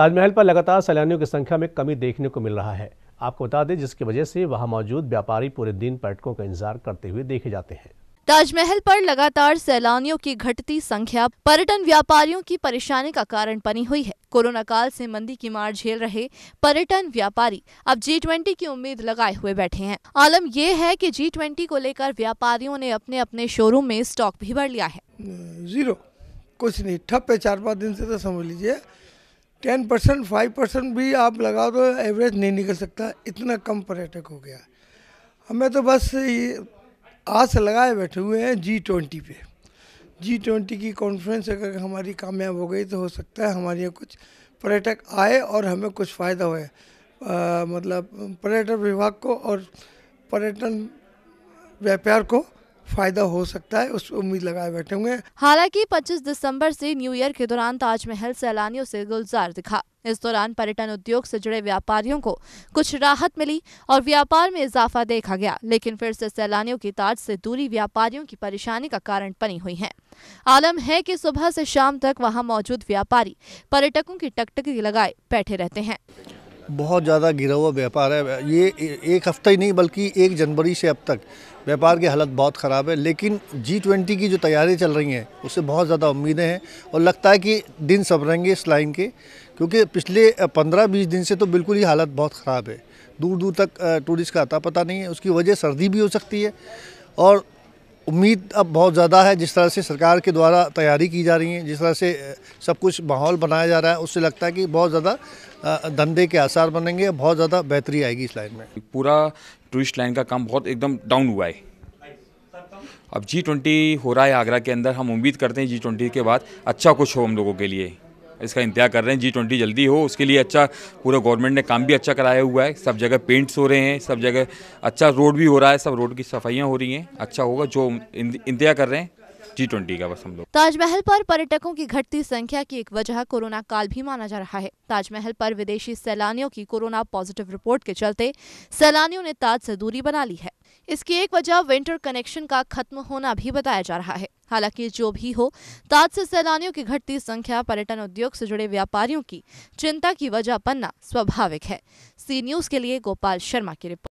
ताजमहल पर लगातार सैलानियों की संख्या में कमी देखने को मिल रहा है आपको बता दें जिसकी वजह से वहां मौजूद व्यापारी पूरे दिन पर्यटकों का इंतजार करते हुए देखे जाते हैं ताजमहल पर लगातार सैलानियों की घटती संख्या पर्यटन व्यापारियों की परेशानी का कारण बनी हुई है कोरोना काल से मंदी की मार झेल रहे पर्यटन व्यापारी अब जी ट्वेंटी की उम्मीद लगाए हुए बैठे हैं आलम यह है कि जी ट्वेंटी को लेकर व्यापारियों ने अपने अपने शोरूम में स्टॉक भी भर लिया है जीरो कुछ नहीं ठप है चार पाँच दिन ऐसी तो समझ लीजिए टेन परसेंट फाइव परसेंट भी आप लगा दो एवरेज नहीं निकल सकता इतना कम पर्यटक हो गया हमें तो बस आस लगाए बैठे हुए हैं जी ट्वेंटी पे जी ट्वेंटी की कॉन्फ्रेंस अगर हमारी कामयाब हो गई तो हो सकता है हमारे यहाँ कुछ पर्यटक आए और हमें कुछ फ़ायदा हो मतलब पर्यटन विभाग को और पर्यटन व्यापार को फायदा हो सकता है उस उम्मीद लगाए बैठे होंगे हालांकि 25 दिसंबर से न्यू ईयर के दौरान ताजमहल सैलानियों से गुलजार दिखा इस दौरान पर्यटन उद्योग से जुड़े व्यापारियों को कुछ राहत मिली और व्यापार में इजाफा देखा गया लेकिन फिर से सैलानियों की ताज से दूरी व्यापारियों की परेशानी का कारण बनी हुई है आलम है कि सुबह से शाम तक वहां मौजूद व्यापारी पर्यटकों की टकटकी लगाए बैठे रहते हैं बहुत ज़्यादा गिरा हुआ व्यापार है ये एक हफ्ता ही नहीं बल्कि एक जनवरी से अब तक व्यापार की हालत बहुत ख़राब है लेकिन जी ट्वेंटी की जो तैयारी चल रही हैं उससे बहुत ज़्यादा उम्मीदें हैं और लगता है कि दिन रहेंगे इस लाइन के क्योंकि पिछले पंद्रह बीस दिन से तो बिल्कुल ही हालत बहुत ख़राब है दूर दूर तक टूरिस्ट का आता पता नहीं है उसकी वजह सर्दी भी हो सकती है और उम्मीद अब बहुत ज़्यादा है जिस तरह से सरकार के द्वारा तैयारी की जा रही है जिस तरह से सब कुछ माहौल बनाया जा रहा है उससे लगता है कि बहुत ज़्यादा धंधे के आसार बनेंगे बहुत ज़्यादा बेहतरी आएगी इस लाइन में पूरा टूरिस्ट लाइन का काम बहुत एकदम डाउन हुआ है अब जी ट्वेंटी हो रहा है आगरा के अंदर हम उम्मीद करते हैं जी ट्वेंटी के बाद अच्छा कुछ हो हम लोगों के लिए इसका इंतजार कर रहे हैं जी ट्वेंटी जल्दी हो उसके लिए अच्छा पूरा गवर्नमेंट ने काम भी अच्छा कराया हुआ है सब जगह पेंट्स हो रहे हैं सब जगह अच्छा रोड भी हो रहा है सब रोड की सफाइयाँ हो रही हैं अच्छा होगा जो इंतजार कर रहे हैं जी ट्वेंटी का बस हम लोग ताजमहल पर पर्यटकों की घटती संख्या की एक वजह कोरोना काल भी माना जा रहा है ताजमहल पर विदेशी सैलानियों की कोरोना पॉजिटिव रिपोर्ट के चलते सैलानियों ने ताज से दूरी बना ली है इसकी एक वजह विंटर कनेक्शन का खत्म होना भी बताया जा रहा है हालांकि जो भी हो ताज से सैलानियों की घटती संख्या पर्यटन उद्योग से जुड़े व्यापारियों की चिंता की वजह बनना स्वाभाविक है सी न्यूज के लिए गोपाल शर्मा की रिपोर्ट